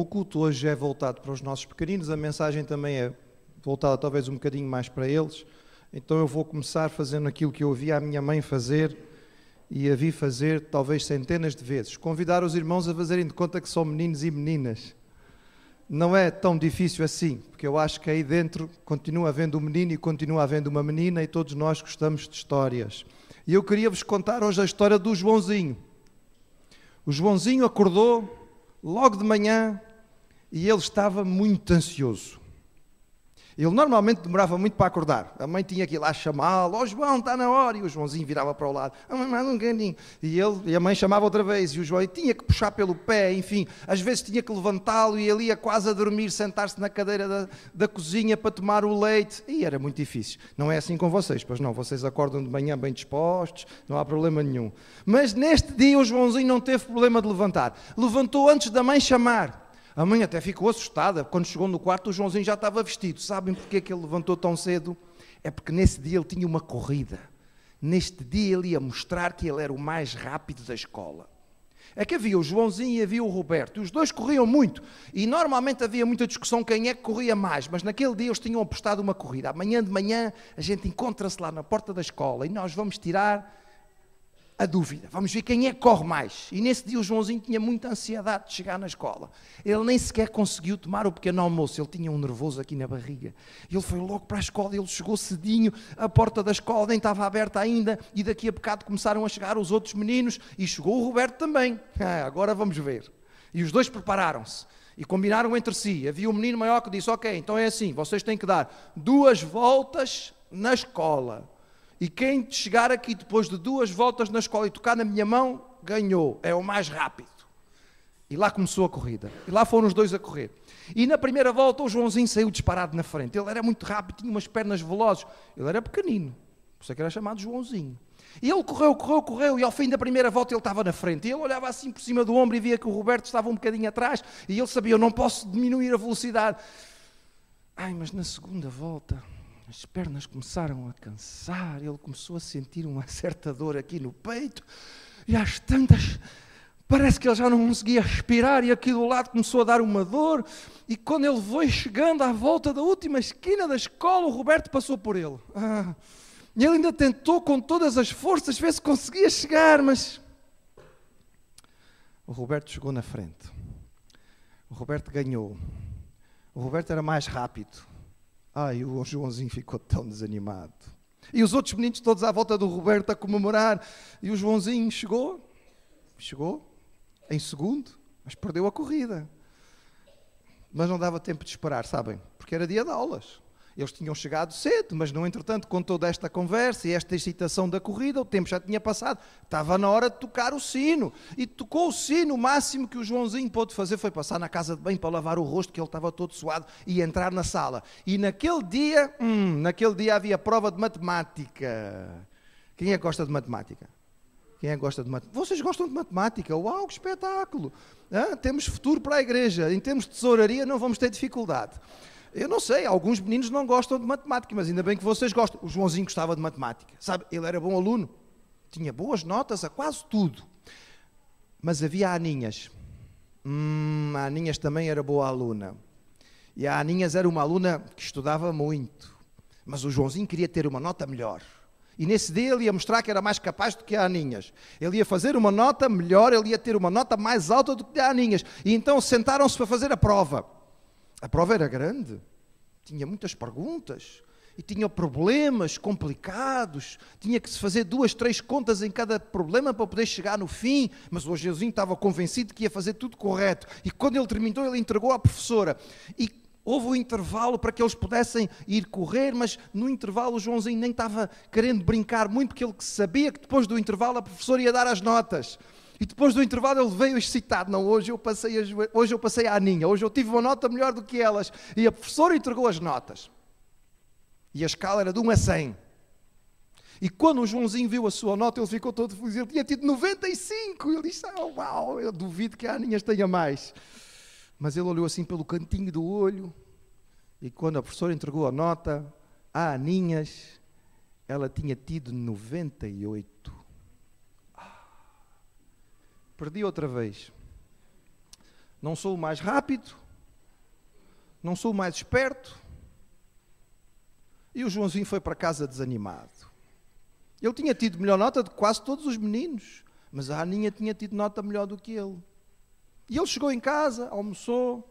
o culto hoje é voltado para os nossos pequeninos, a mensagem também é voltada talvez um bocadinho mais para eles. Então eu vou começar fazendo aquilo que eu ouvi a minha mãe fazer e a vi fazer talvez centenas de vezes. Convidar os irmãos a fazerem de conta que são meninos e meninas. Não é tão difícil assim, porque eu acho que aí dentro continua havendo um menino e continua havendo uma menina e todos nós gostamos de histórias. E eu queria vos contar hoje a história do Joãozinho. O Joãozinho acordou logo de manhã e ele estava muito ansioso. Ele normalmente demorava muito para acordar. A mãe tinha que ir lá chamá-lo. Ó oh, João, está na hora. E o Joãozinho virava para o lado. Ah, mas um grandinho. E, ele, e a mãe chamava outra vez. E o João tinha que puxar pelo pé. Enfim, às vezes tinha que levantá-lo e ele ia quase a dormir, sentar-se na cadeira da, da cozinha para tomar o leite. E era muito difícil. Não é assim com vocês. Pois não, vocês acordam de manhã bem dispostos. Não há problema nenhum. Mas neste dia o Joãozinho não teve problema de levantar. Levantou antes da mãe chamar. A mãe até ficou assustada. Quando chegou no quarto, o Joãozinho já estava vestido. Sabem porquê que ele levantou tão cedo? É porque nesse dia ele tinha uma corrida. Neste dia ele ia mostrar que ele era o mais rápido da escola. É que havia o Joãozinho e havia o Roberto. E os dois corriam muito. E normalmente havia muita discussão quem é que corria mais. Mas naquele dia eles tinham apostado uma corrida. Amanhã de manhã a gente encontra-se lá na porta da escola e nós vamos tirar a dúvida. Vamos ver quem é que corre mais. E nesse dia o Joãozinho tinha muita ansiedade de chegar na escola. Ele nem sequer conseguiu tomar o pequeno almoço, ele tinha um nervoso aqui na barriga. Ele foi logo para a escola, ele chegou cedinho, a porta da escola nem estava aberta ainda, e daqui a bocado começaram a chegar os outros meninos, e chegou o Roberto também. Ah, agora vamos ver. E os dois prepararam-se. E combinaram entre si. Havia um menino maior que disse: Ok, então é assim, vocês têm que dar duas voltas na escola. E quem chegar aqui depois de duas voltas na escola e tocar na minha mão, ganhou. É o mais rápido. E lá começou a corrida. E lá foram os dois a correr. E na primeira volta o Joãozinho saiu disparado na frente. Ele era muito rápido, tinha umas pernas velozes. Ele era pequenino. Por isso é que era chamado Joãozinho. E ele correu, correu, correu, e ao fim da primeira volta ele estava na frente. E ele olhava assim por cima do ombro e via que o Roberto estava um bocadinho atrás, e ele sabia: eu não posso diminuir a velocidade. Ai, mas na segunda volta, as pernas começaram a cansar, ele começou a sentir uma certa dor aqui no peito, e às tantas, parece que ele já não conseguia respirar, e aqui do lado começou a dar uma dor, e quando ele foi chegando à volta da última esquina da escola, o Roberto passou por ele. Ah, e ele ainda tentou com todas as forças ver se conseguia chegar, mas o Roberto chegou na frente. O Roberto ganhou. O Roberto era mais rápido. Ai, o Joãozinho ficou tão desanimado. E os outros meninos todos à volta do Roberto a comemorar. E o Joãozinho chegou, chegou em segundo, mas perdeu a corrida. Mas não dava tempo de esperar, sabem? Porque era dia de aulas. Eles tinham chegado cedo, mas no entretanto, com toda esta conversa e esta excitação da corrida, o tempo já tinha passado. Estava na hora de tocar o sino. E tocou o sino. O máximo que o Joãozinho pôde fazer foi passar na casa de bem para lavar o rosto, que ele estava todo suado, e entrar na sala. E naquele dia, hum, naquele dia havia prova de matemática. Quem é que gosta de matemática? Quem é que gosta de matemática? Vocês gostam de matemática? Uau, que espetáculo! Ah, temos futuro para a igreja. Em termos de tesouraria, não vamos ter dificuldade. Eu não sei, alguns meninos não gostam de matemática, mas ainda bem que vocês gostam. O Joãozinho gostava de matemática, sabe? Ele era bom aluno, tinha boas notas a quase tudo. Mas havia Aninhas. Hum, a Aninhas também era boa aluna. E a Aninhas era uma aluna que estudava muito. Mas o Joãozinho queria ter uma nota melhor. E nesse dia ele ia mostrar que era mais capaz do que a Aninhas. Ele ia fazer uma nota melhor, ele ia ter uma nota mais alta do que a Aninhas. E então sentaram-se para fazer a prova. A prova era grande, tinha muitas perguntas e tinha problemas complicados, tinha que se fazer duas, três contas em cada problema para poder chegar no fim, mas o Jesusinho estava convencido que ia fazer tudo correto. E quando ele terminou, ele entregou à professora. E houve um intervalo para que eles pudessem ir correr, mas no intervalo o Joãozinho nem estava querendo brincar muito, porque ele sabia que depois do intervalo a professora ia dar as notas. E depois do intervalo ele veio excitado. Não, hoje eu passei a, hoje eu passei a Aninha, hoje eu tive uma nota melhor do que elas. E a professora entregou as notas. E a escala era de 1 a 100. E quando o Joãozinho viu a sua nota, ele ficou todo feliz. Ele tinha tido 95. Ele disse: oh, Uau, eu duvido que a Aninhas tenha mais. Mas ele olhou assim pelo cantinho do olho. E quando a professora entregou a nota, a Aninhas, ela tinha tido 98. Perdi outra vez. Não sou o mais rápido, não sou o mais esperto. E o Joãozinho foi para casa desanimado. Ele tinha tido melhor nota de quase todos os meninos, mas a Aninha tinha tido nota melhor do que ele. E ele chegou em casa, almoçou,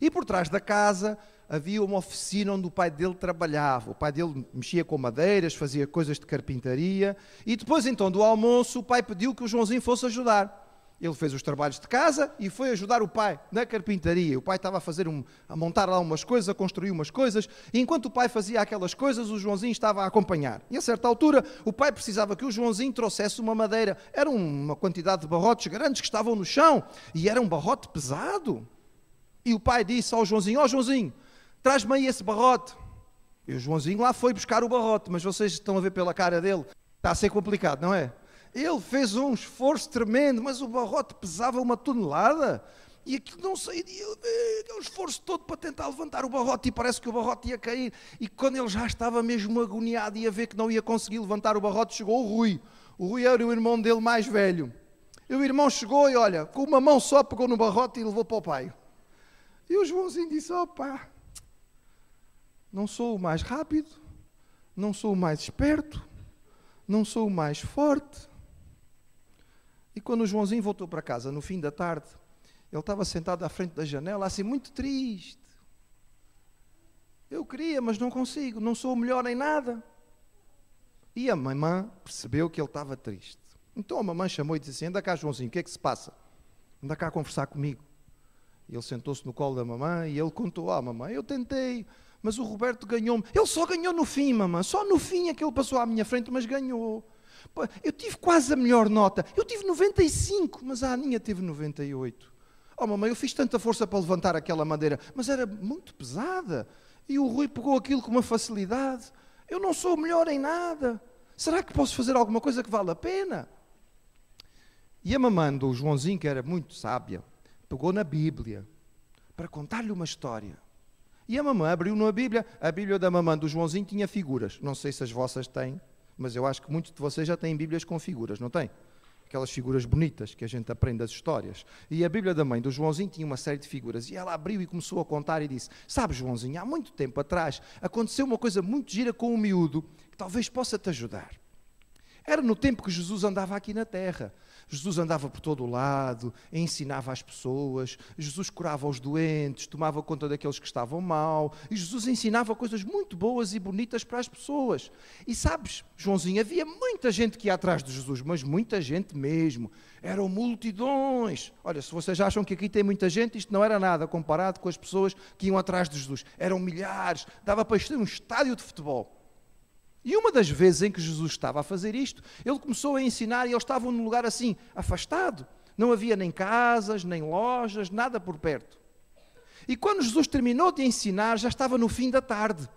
e por trás da casa havia uma oficina onde o pai dele trabalhava. O pai dele mexia com madeiras, fazia coisas de carpintaria. E depois, então, do almoço, o pai pediu que o Joãozinho fosse ajudar. Ele fez os trabalhos de casa e foi ajudar o pai na carpintaria. O pai estava a fazer um, a montar lá umas coisas, a construir umas coisas, e enquanto o pai fazia aquelas coisas, o Joãozinho estava a acompanhar. E a certa altura, o pai precisava que o Joãozinho trouxesse uma madeira. Era uma quantidade de barrotes grandes que estavam no chão, e era um barrote pesado. E o pai disse ao Joãozinho: "Ó oh, Joãozinho, traz-me aí esse barrote". E o Joãozinho lá foi buscar o barrote, mas vocês estão a ver pela cara dele, está a ser complicado, não é? Ele fez um esforço tremendo, mas o barrote pesava uma tonelada. E aquilo não saía, é um esforço todo para tentar levantar o barrote e parece que o barrote ia cair. E quando ele já estava mesmo agoniado e a ver que não ia conseguir levantar o barrote, chegou o Rui. O Rui era o irmão dele mais velho. E o irmão chegou e olha, com uma mão só pegou no barrote e levou para o pai. E o Joãozinho disse: opá, não sou o mais rápido, não sou o mais esperto, não sou o mais forte, e quando o Joãozinho voltou para casa no fim da tarde, ele estava sentado à frente da janela, assim muito triste. Eu queria, mas não consigo, não sou o melhor em nada. E a mamã percebeu que ele estava triste. Então a mamã chamou e disse assim: Anda cá, Joãozinho, o que é que se passa? Anda cá a conversar comigo. E ele sentou-se no colo da mamã e ele contou: Ah, mamãe, eu tentei, mas o Roberto ganhou-me. Ele só ganhou no fim, mamãe. Só no fim é que ele passou à minha frente, mas ganhou. Eu tive quase a melhor nota. Eu tive 95, mas a Aninha teve 98. Oh, mamãe, eu fiz tanta força para levantar aquela madeira, mas era muito pesada. E o Rui pegou aquilo com uma facilidade. Eu não sou melhor em nada. Será que posso fazer alguma coisa que vale a pena? E a mamãe do Joãozinho, que era muito sábia, pegou na Bíblia para contar-lhe uma história. E a mamãe abriu na Bíblia. A Bíblia da mamãe do Joãozinho tinha figuras. Não sei se as vossas têm mas eu acho que muitos de vocês já têm Bíblias com figuras, não têm? Aquelas figuras bonitas que a gente aprende das histórias. E a Bíblia da mãe do Joãozinho tinha uma série de figuras. E ela abriu e começou a contar e disse: Sabe, Joãozinho, há muito tempo atrás aconteceu uma coisa muito gira com um miúdo que talvez possa te ajudar. Era no tempo que Jesus andava aqui na terra. Jesus andava por todo o lado, ensinava as pessoas, Jesus curava os doentes, tomava conta daqueles que estavam mal, e Jesus ensinava coisas muito boas e bonitas para as pessoas. E sabes, Joãozinho, havia muita gente que ia atrás de Jesus, mas muita gente mesmo. Eram multidões. Olha, se vocês acham que aqui tem muita gente, isto não era nada comparado com as pessoas que iam atrás de Jesus. Eram milhares, dava para isto um estádio de futebol. E uma das vezes em que Jesus estava a fazer isto, ele começou a ensinar e eles estavam num lugar assim, afastado. Não havia nem casas, nem lojas, nada por perto. E quando Jesus terminou de ensinar, já estava no fim da tarde.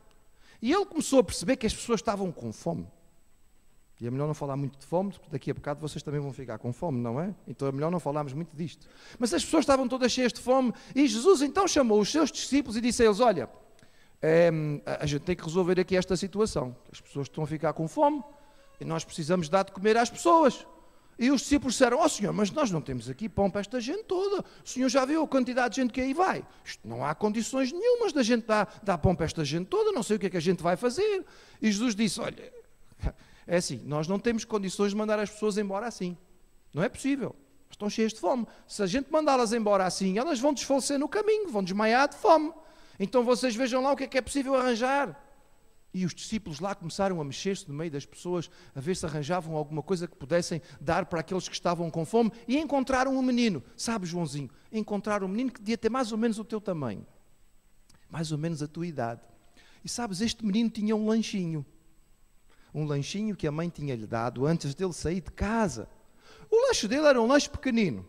E ele começou a perceber que as pessoas estavam com fome. E é melhor não falar muito de fome, porque daqui a bocado vocês também vão ficar com fome, não é? Então é melhor não falarmos muito disto. Mas as pessoas estavam todas cheias de fome e Jesus então chamou os seus discípulos e disse a eles: Olha, é, a gente tem que resolver aqui esta situação. As pessoas estão a ficar com fome e nós precisamos dar de comer às pessoas. E os discípulos disseram: Ó oh, Senhor, mas nós não temos aqui pão para esta gente toda. O Senhor já viu a quantidade de gente que aí vai. Isto não há condições nenhumas da gente dar, dar pão para esta gente toda, não sei o que é que a gente vai fazer. E Jesus disse: Olha, é assim, nós não temos condições de mandar as pessoas embora assim. Não é possível. Estão cheias de fome. Se a gente mandá-las embora assim, elas vão desfalecer no caminho, vão desmaiar de fome. Então vocês vejam lá o que é que é possível arranjar. E os discípulos lá começaram a mexer-se no meio das pessoas, a ver se arranjavam alguma coisa que pudessem dar para aqueles que estavam com fome, e encontraram um menino, sabe, Joãozinho? Encontraram um menino que devia ter mais ou menos o teu tamanho, mais ou menos a tua idade. E sabes, este menino tinha um lanchinho, um lanchinho que a mãe tinha-lhe dado antes dele sair de casa. O lanche dele era um lanche pequenino,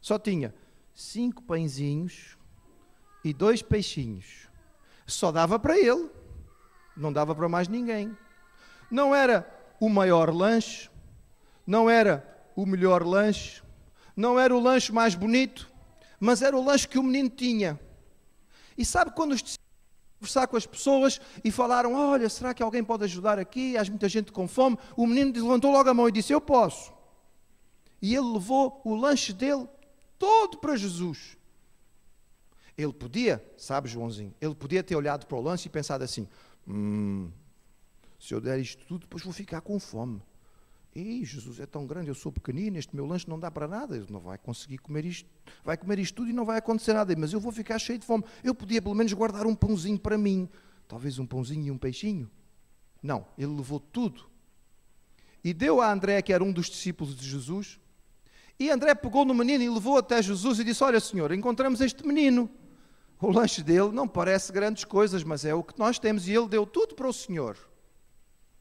só tinha cinco pãezinhos, e dois peixinhos. Só dava para ele, não dava para mais ninguém. Não era o maior lanche, não era o melhor lanche, não era o lanche mais bonito, mas era o lanche que o menino tinha. E sabe quando os conversar com as pessoas e falaram: Olha, será que alguém pode ajudar aqui? Há muita gente com fome. O menino levantou logo a mão e disse: Eu posso. E ele levou o lanche dele todo para Jesus. Ele podia, sabe, Joãozinho, ele podia ter olhado para o lance e pensado assim: hum, se eu der isto tudo, depois vou ficar com fome. E Jesus é tão grande, eu sou pequenino, este meu lanche não dá para nada, ele não vai conseguir comer isto, vai comer isto tudo e não vai acontecer nada, mas eu vou ficar cheio de fome. Eu podia pelo menos guardar um pãozinho para mim, talvez um pãozinho e um peixinho. Não, ele levou tudo. E deu a André, que era um dos discípulos de Jesus, e André pegou no menino e levou até Jesus e disse: Olha, Senhor, encontramos este menino. O lanche dele não parece grandes coisas, mas é o que nós temos e ele deu tudo para o Senhor.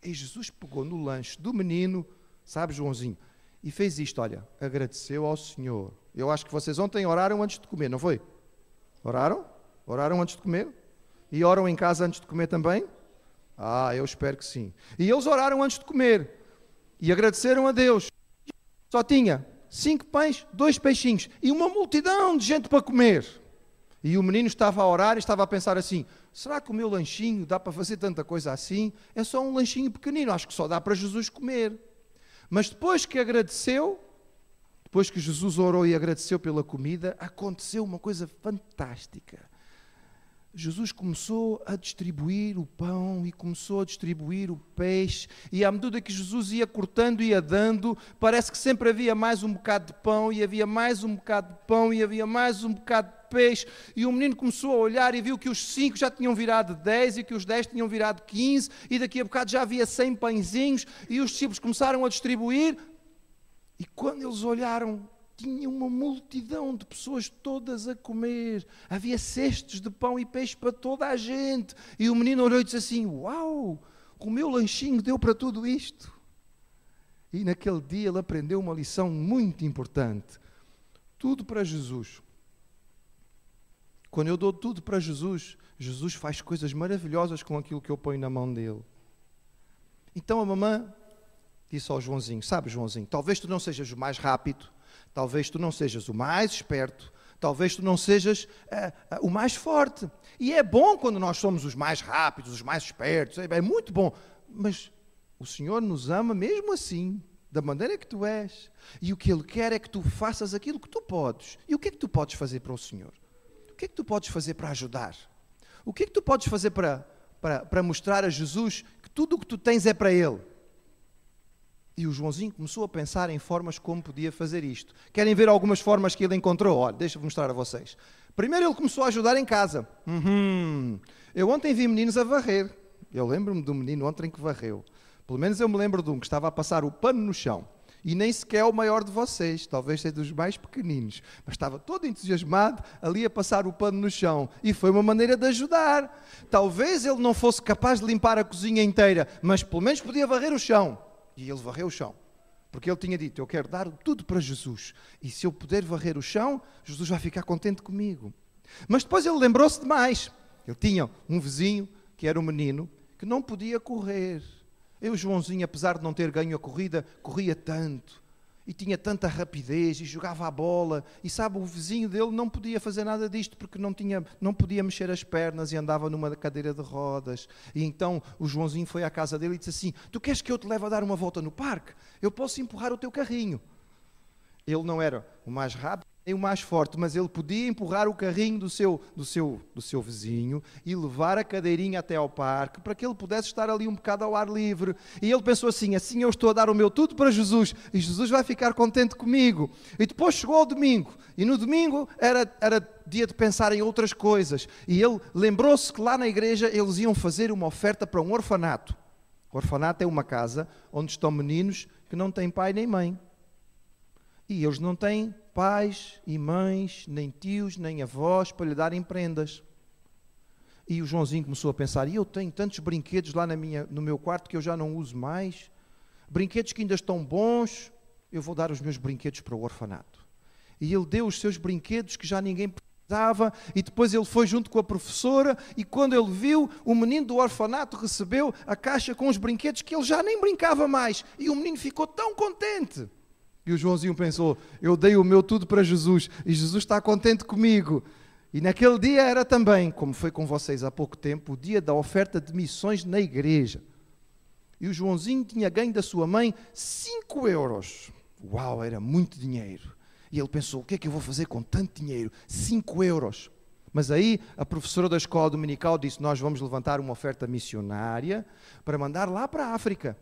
E Jesus pegou no lanche do menino, sabe, Joãozinho, e fez isto: olha, agradeceu ao Senhor. Eu acho que vocês ontem oraram antes de comer, não foi? Oraram? Oraram antes de comer? E oram em casa antes de comer também? Ah, eu espero que sim. E eles oraram antes de comer e agradeceram a Deus. Só tinha cinco pães, dois peixinhos e uma multidão de gente para comer. E o menino estava a orar e estava a pensar assim: será que o meu lanchinho dá para fazer tanta coisa assim? É só um lanchinho pequenino, acho que só dá para Jesus comer. Mas depois que agradeceu, depois que Jesus orou e agradeceu pela comida, aconteceu uma coisa fantástica. Jesus começou a distribuir o pão e começou a distribuir o peixe, e à medida que Jesus ia cortando e ia dando, parece que sempre havia mais um bocado de pão, e havia mais um bocado de pão, e havia mais um bocado de peixe. E o menino começou a olhar e viu que os cinco já tinham virado dez, e que os dez tinham virado quinze, e daqui a bocado já havia cem pãezinhos, e os discípulos começaram a distribuir. E quando eles olharam tinha uma multidão de pessoas todas a comer. Havia cestos de pão e peixe para toda a gente. E o menino olhou e disse assim: Uau, o meu lanchinho deu para tudo isto. E naquele dia ele aprendeu uma lição muito importante: tudo para Jesus. Quando eu dou tudo para Jesus, Jesus faz coisas maravilhosas com aquilo que eu ponho na mão dele. Então a mamã disse ao Joãozinho: Sabe, Joãozinho, talvez tu não sejas o mais rápido, Talvez tu não sejas o mais esperto, talvez tu não sejas uh, uh, o mais forte. E é bom quando nós somos os mais rápidos, os mais espertos, é, é muito bom. Mas o Senhor nos ama mesmo assim, da maneira que tu és. E o que Ele quer é que tu faças aquilo que tu podes. E o que é que tu podes fazer para o Senhor? O que é que tu podes fazer para ajudar? O que é que tu podes fazer para, para, para mostrar a Jesus que tudo o que tu tens é para Ele? E o Joãozinho começou a pensar em formas como podia fazer isto. Querem ver algumas formas que ele encontrou? Olha, deixa-vos mostrar a vocês. Primeiro ele começou a ajudar em casa. Uhum. Eu ontem vi meninos a varrer. Eu lembro-me do menino ontem que varreu. Pelo menos eu me lembro de um que estava a passar o pano no chão. E nem sequer é o maior de vocês, talvez seja dos mais pequeninos. Mas estava todo entusiasmado ali a passar o pano no chão. E foi uma maneira de ajudar. Talvez ele não fosse capaz de limpar a cozinha inteira, mas pelo menos podia varrer o chão. E ele varreu o chão. Porque ele tinha dito: Eu quero dar tudo para Jesus. E se eu puder varrer o chão, Jesus vai ficar contente comigo. Mas depois ele lembrou-se de mais. Ele tinha um vizinho, que era um menino, que não podia correr. Eu, Joãozinho, apesar de não ter ganho a corrida, corria tanto e tinha tanta rapidez e jogava a bola e sabe o vizinho dele não podia fazer nada disto porque não tinha não podia mexer as pernas e andava numa cadeira de rodas e então o Joãozinho foi à casa dele e disse assim tu queres que eu te leve a dar uma volta no parque eu posso empurrar o teu carrinho ele não era o mais rápido nem o mais forte, mas ele podia empurrar o carrinho do seu, do, seu, do seu vizinho e levar a cadeirinha até ao parque para que ele pudesse estar ali um bocado ao ar livre. E ele pensou assim: assim eu estou a dar o meu tudo para Jesus e Jesus vai ficar contente comigo. E depois chegou o domingo e no domingo era, era dia de pensar em outras coisas. E ele lembrou-se que lá na igreja eles iam fazer uma oferta para um orfanato. O orfanato é uma casa onde estão meninos que não têm pai nem mãe. E eles não têm pais e mães, nem tios, nem avós para lhe darem prendas. E o Joãozinho começou a pensar: e eu tenho tantos brinquedos lá na minha, no meu quarto que eu já não uso mais, brinquedos que ainda estão bons, eu vou dar os meus brinquedos para o orfanato. E ele deu os seus brinquedos que já ninguém precisava, e depois ele foi junto com a professora, e quando ele viu, o menino do orfanato recebeu a caixa com os brinquedos que ele já nem brincava mais, e o menino ficou tão contente. E o Joãozinho pensou: eu dei o meu tudo para Jesus e Jesus está contente comigo. E naquele dia era também, como foi com vocês há pouco tempo, o dia da oferta de missões na igreja. E o Joãozinho tinha ganho da sua mãe 5 euros. Uau, era muito dinheiro. E ele pensou: o que é que eu vou fazer com tanto dinheiro? 5 euros. Mas aí a professora da escola dominical disse: Nós vamos levantar uma oferta missionária para mandar lá para a África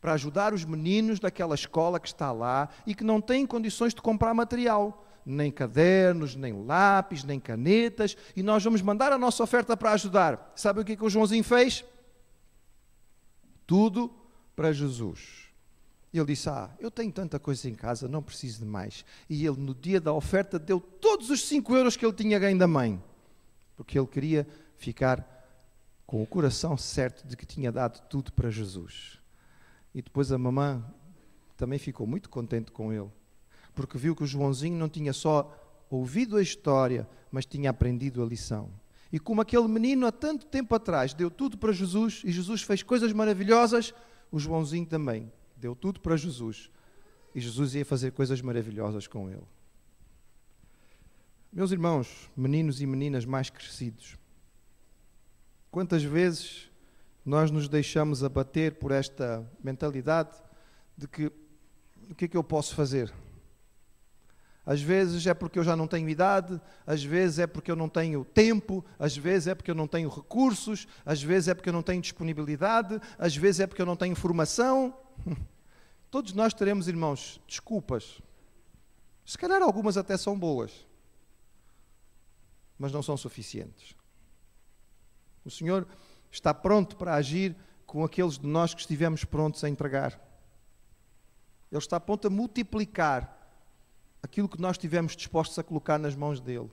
para ajudar os meninos daquela escola que está lá e que não têm condições de comprar material, nem cadernos, nem lápis, nem canetas, e nós vamos mandar a nossa oferta para ajudar. Sabe o que, que o Joãozinho fez? Tudo para Jesus. Ele disse: Ah, eu tenho tanta coisa em casa, não preciso de mais. E ele, no dia da oferta, deu todos os 5 euros que ele tinha ganho da mãe, porque ele queria ficar com o coração certo de que tinha dado tudo para Jesus. E depois a mamã também ficou muito contente com ele, porque viu que o Joãozinho não tinha só ouvido a história, mas tinha aprendido a lição. E como aquele menino há tanto tempo atrás deu tudo para Jesus e Jesus fez coisas maravilhosas, o Joãozinho também deu tudo para Jesus e Jesus ia fazer coisas maravilhosas com ele. Meus irmãos, meninos e meninas mais crescidos, quantas vezes nós nos deixamos abater por esta mentalidade de que o que é que eu posso fazer? Às vezes é porque eu já não tenho idade, às vezes é porque eu não tenho tempo, às vezes é porque eu não tenho recursos, às vezes é porque eu não tenho disponibilidade, às vezes é porque eu não tenho formação. Todos nós teremos, irmãos, desculpas. Se calhar algumas até são boas, mas não são suficientes. O Senhor está pronto para agir com aqueles de nós que estivemos prontos a entregar. Ele está pronto a multiplicar aquilo que nós estivemos dispostos a colocar nas mãos dele.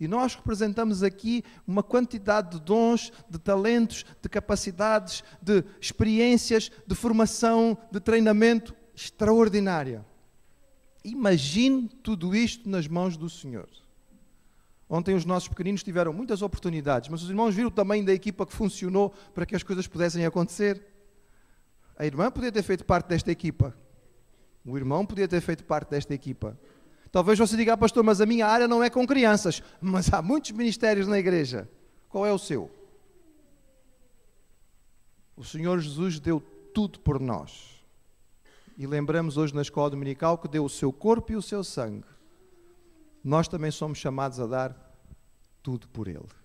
E nós representamos aqui uma quantidade de dons, de talentos, de capacidades, de experiências, de formação, de treinamento extraordinária. Imagine tudo isto nas mãos do Senhor. Ontem os nossos pequeninos tiveram muitas oportunidades, mas os irmãos viram o tamanho da equipa que funcionou para que as coisas pudessem acontecer. A irmã podia ter feito parte desta equipa. O irmão podia ter feito parte desta equipa. Talvez você diga, ah, pastor, mas a minha área não é com crianças, mas há muitos ministérios na igreja. Qual é o seu? O Senhor Jesus deu tudo por nós. E lembramos hoje na escola dominical que deu o seu corpo e o seu sangue nós também somos chamados a dar tudo por Ele.